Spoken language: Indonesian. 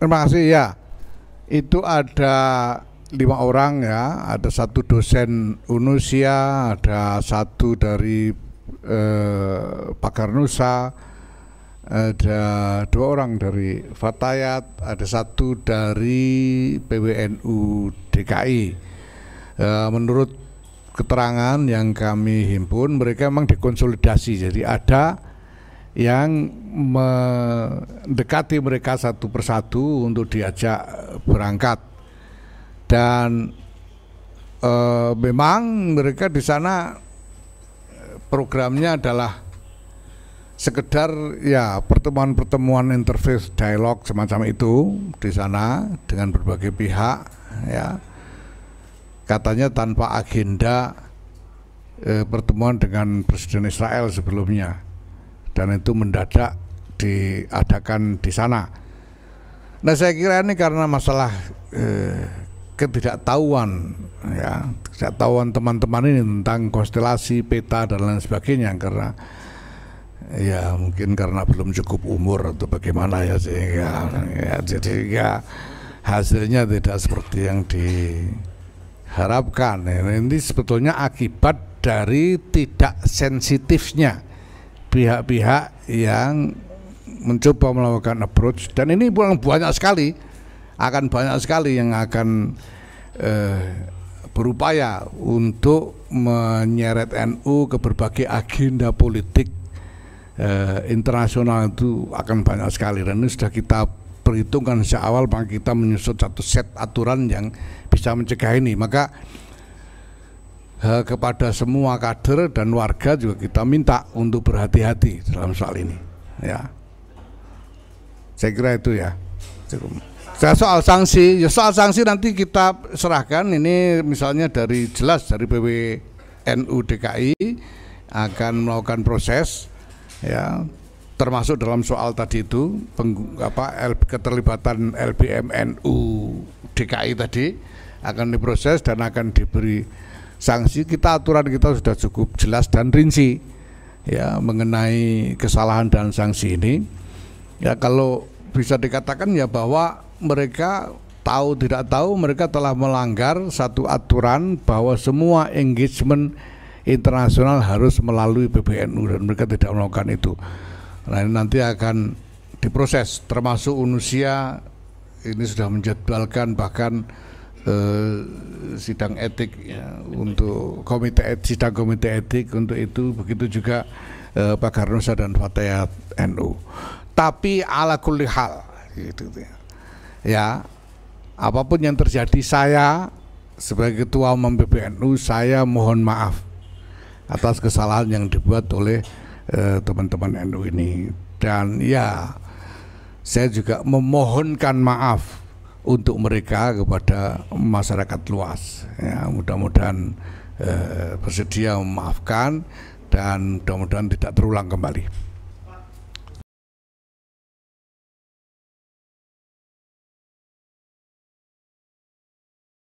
Terima kasih ya. Itu ada lima orang ya, ada satu dosen Unusia, ada satu dari eh, Pakar Nusa, ada dua orang dari Fatayat, ada satu dari PWNU DKI. Eh, menurut keterangan yang kami himpun, mereka memang dikonsolidasi, jadi ada yang mendekati mereka satu persatu untuk diajak berangkat dan e, memang mereka di sana programnya adalah sekedar ya pertemuan-pertemuan interface dialog semacam itu di sana dengan berbagai pihak ya katanya tanpa agenda e, pertemuan dengan Presiden Israel sebelumnya dan itu mendadak diadakan di sana. Nah saya kira ini karena masalah eh, ketidaktahuan ya ketidaktahuan teman-teman ini tentang konstelasi peta dan lain sebagainya karena ya mungkin karena belum cukup umur atau bagaimana ya sehingga ya jadi ya hasilnya tidak seperti yang diharapkan nah, ini sebetulnya akibat dari tidak sensitifnya pihak-pihak yang mencoba melakukan approach dan ini pun banyak sekali akan banyak sekali yang akan eh, berupaya untuk menyeret NU ke berbagai agenda politik eh, internasional itu akan banyak sekali dan ini sudah kita perhitungkan sejak awal bang kita menyusun satu set aturan yang bisa mencegah ini maka kepada semua kader dan warga juga kita minta untuk berhati-hati dalam soal ini. Ya, saya kira itu ya. Saya nah, soal sanksi, ya soal sanksi nanti kita serahkan ini misalnya dari jelas dari PWNU DKI akan melakukan proses ya termasuk dalam soal tadi itu peng, apa L, keterlibatan LBMNU DKI tadi akan diproses dan akan diberi sanksi kita aturan kita sudah cukup jelas dan rinci ya mengenai kesalahan dan sanksi ini ya kalau bisa dikatakan ya bahwa mereka tahu tidak tahu mereka telah melanggar satu aturan bahwa semua engagement internasional harus melalui PBNU dan mereka tidak melakukan itu. Nah ini nanti akan diproses termasuk UNUSIA ini sudah menjadwalkan bahkan sidang etik ya, untuk komite et, sidang komite etik untuk itu begitu juga uh, Pak Garnusa dan Fatayat NU. Tapi ala kulli hal gitu, gitu ya. Ya, apapun yang terjadi saya sebagai ketua umum PBNU saya mohon maaf atas kesalahan yang dibuat oleh eh, teman-teman uh, NU ini dan ya saya juga memohonkan maaf untuk mereka kepada masyarakat luas. Ya, mudah-mudahan eh, bersedia memaafkan dan mudah-mudahan tidak terulang kembali.